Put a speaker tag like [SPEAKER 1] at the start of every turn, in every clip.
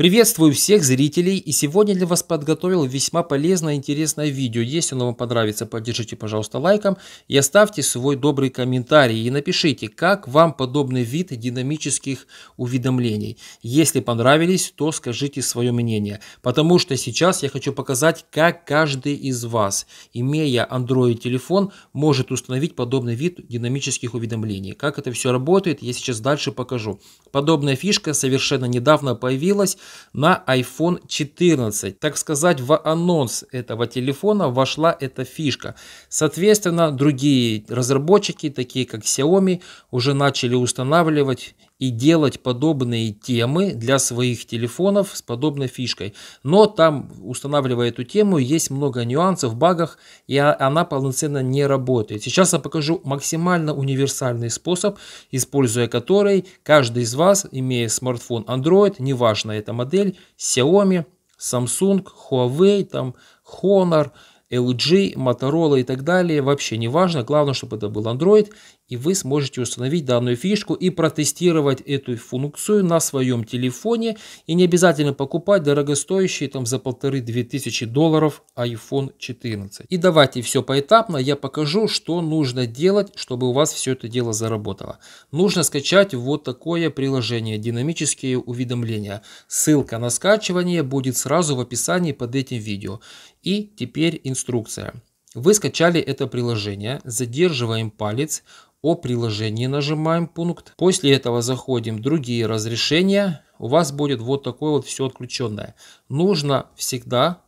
[SPEAKER 1] Приветствую всех зрителей и сегодня для вас подготовил весьма полезное и интересное видео. Если оно вам понравится, поддержите, пожалуйста, лайком и оставьте свой добрый комментарий. И напишите, как вам подобный вид динамических уведомлений. Если понравились, то скажите свое мнение. Потому что сейчас я хочу показать, как каждый из вас, имея Android телефон, может установить подобный вид динамических уведомлений. Как это все работает, я сейчас дальше покажу. Подобная фишка совершенно недавно появилась на iPhone 14. Так сказать, в анонс этого телефона вошла эта фишка. Соответственно, другие разработчики, такие как Xiaomi, уже начали устанавливать и делать подобные темы для своих телефонов с подобной фишкой. Но там, устанавливая эту тему, есть много нюансов, багов, и она полноценно не работает. Сейчас я покажу максимально универсальный способ, используя который каждый из вас, имея смартфон Android, неважно это модель, Xiaomi, Samsung, Huawei, там, Honor, LG, Motorola и так далее, вообще не важно, главное, чтобы это был Android, и вы сможете установить данную фишку и протестировать эту функцию на своем телефоне и не обязательно покупать дорогостоящие там за полторы-две тысячи долларов iPhone 14. И давайте все поэтапно, я покажу, что нужно делать, чтобы у вас все это дело заработало. Нужно скачать вот такое приложение «Динамические уведомления». Ссылка на скачивание будет сразу в описании под этим видео. И теперь инструкция. Вы скачали это приложение, задерживаем палец, о приложении нажимаем пункт. После этого заходим в другие разрешения. У вас будет вот такое вот все отключенное. Нужно всегда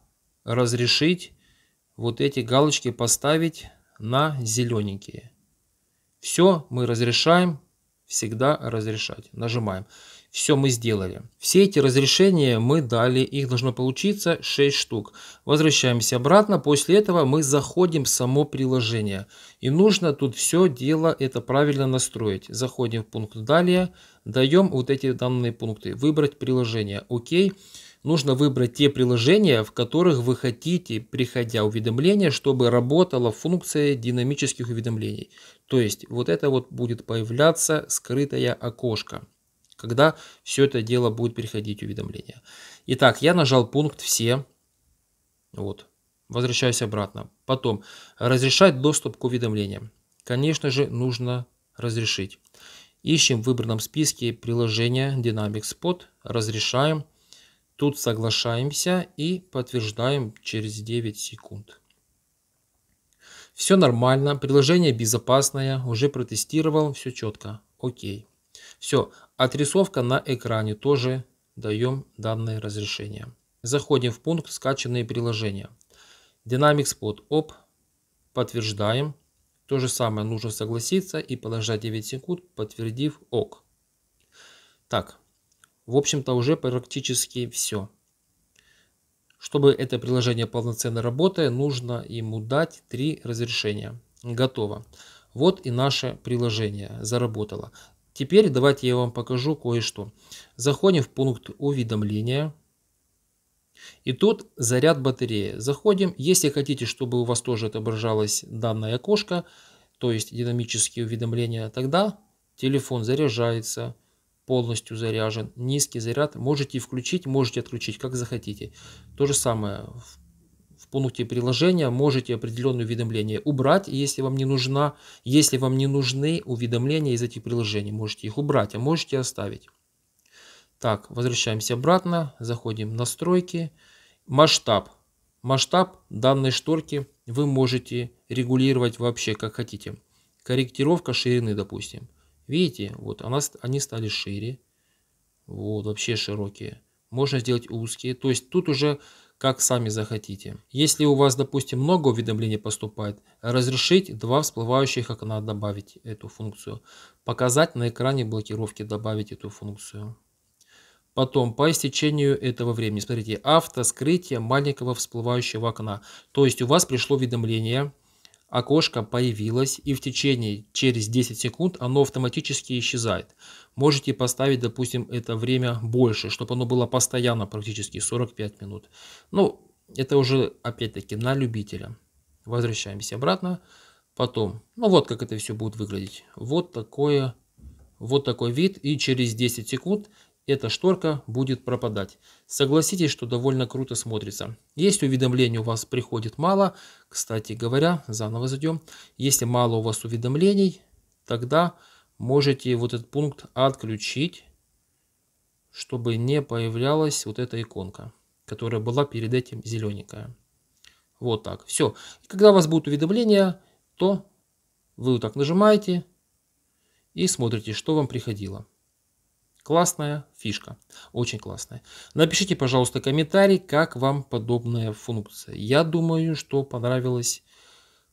[SPEAKER 1] разрешить вот эти галочки поставить на зелененькие. Все мы разрешаем, всегда разрешать. Нажимаем. Все мы сделали. Все эти разрешения мы дали, их должно получиться 6 штук. Возвращаемся обратно, после этого мы заходим в само приложение. И нужно тут все дело это правильно настроить. Заходим в пункт «Далее», даем вот эти данные пункты, «Выбрать приложение», «Окей». Нужно выбрать те приложения, в которых вы хотите, приходя уведомления, чтобы работала функция динамических уведомлений. То есть вот это вот будет появляться скрытое окошко когда все это дело будет приходить уведомление. Итак, я нажал пункт «Все». Вот, возвращаюсь обратно. Потом, разрешать доступ к уведомлениям. Конечно же, нужно разрешить. Ищем в выбранном списке приложение Dynamic Spot, разрешаем. Тут соглашаемся и подтверждаем через 9 секунд. Все нормально, приложение безопасное, уже протестировал, все четко, окей. Все, Отрисовка на экране тоже даем данное разрешение. Заходим в пункт «Скачанные приложения». Dynamics под «Оп». Подтверждаем. То же самое нужно согласиться и подождать 9 секунд, подтвердив «Ок». Так, в общем-то уже практически все. Чтобы это приложение полноценно работало, нужно ему дать три разрешения. Готово. Вот и наше приложение заработало. Теперь давайте я вам покажу кое-что. Заходим в пункт уведомления. И тут заряд батареи. Заходим. Если хотите, чтобы у вас тоже отображалось данное окошко, то есть динамические уведомления, тогда телефон заряжается, полностью заряжен, низкий заряд. Можете включить, можете отключить, как захотите. То же самое в пункте приложения можете определенные уведомления убрать, если вам не нужна, если вам не нужны уведомления из этих приложений, можете их убрать, а можете оставить. Так, возвращаемся обратно, заходим в настройки, масштаб. Масштаб данной шторки вы можете регулировать вообще как хотите. Корректировка ширины, допустим. Видите, вот она, они стали шире. Вот, вообще широкие. Можно сделать узкие. То есть тут уже как сами захотите. Если у вас, допустим, много уведомлений поступает, разрешить два всплывающих окна добавить эту функцию. Показать на экране блокировки добавить эту функцию. Потом, по истечению этого времени, смотрите, автоскрытие маленького всплывающего окна. То есть у вас пришло уведомление Окошко появилось и в течение через 10 секунд оно автоматически исчезает. Можете поставить, допустим, это время больше, чтобы оно было постоянно практически 45 минут. Ну, это уже опять-таки на любителя. Возвращаемся обратно. Потом, ну вот как это все будет выглядеть. Вот такое, вот такой вид. И через 10 секунд эта шторка будет пропадать. Согласитесь, что довольно круто смотрится. Если уведомлений у вас приходит мало, кстати говоря, заново зайдем, если мало у вас уведомлений, тогда можете вот этот пункт отключить, чтобы не появлялась вот эта иконка, которая была перед этим зелененькая. Вот так, все. когда у вас будут уведомления, то вы вот так нажимаете и смотрите, что вам приходило. Классная фишка, очень классная. Напишите, пожалуйста, комментарий, как вам подобная функция. Я думаю, что понравилось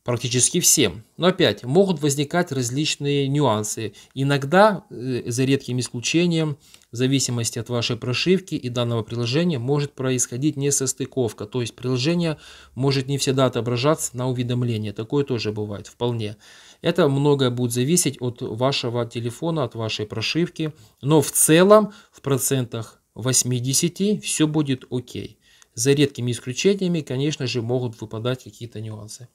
[SPEAKER 1] практически всем. Но опять, могут возникать различные нюансы. Иногда, э, за редким исключением, в зависимости от вашей прошивки и данного приложения может происходить несостыковка. То есть приложение может не всегда отображаться на уведомление. Такое тоже бывает вполне. Это многое будет зависеть от вашего телефона, от вашей прошивки. Но в целом в процентах 80 все будет окей. За редкими исключениями, конечно же, могут выпадать какие-то нюансы.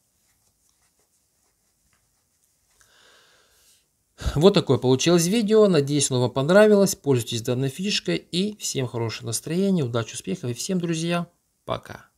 [SPEAKER 1] Вот такое получилось видео. Надеюсь, оно вам понравилось. Пользуйтесь данной фишкой. И всем хорошего настроения, удачи, успехов. И всем, друзья, пока.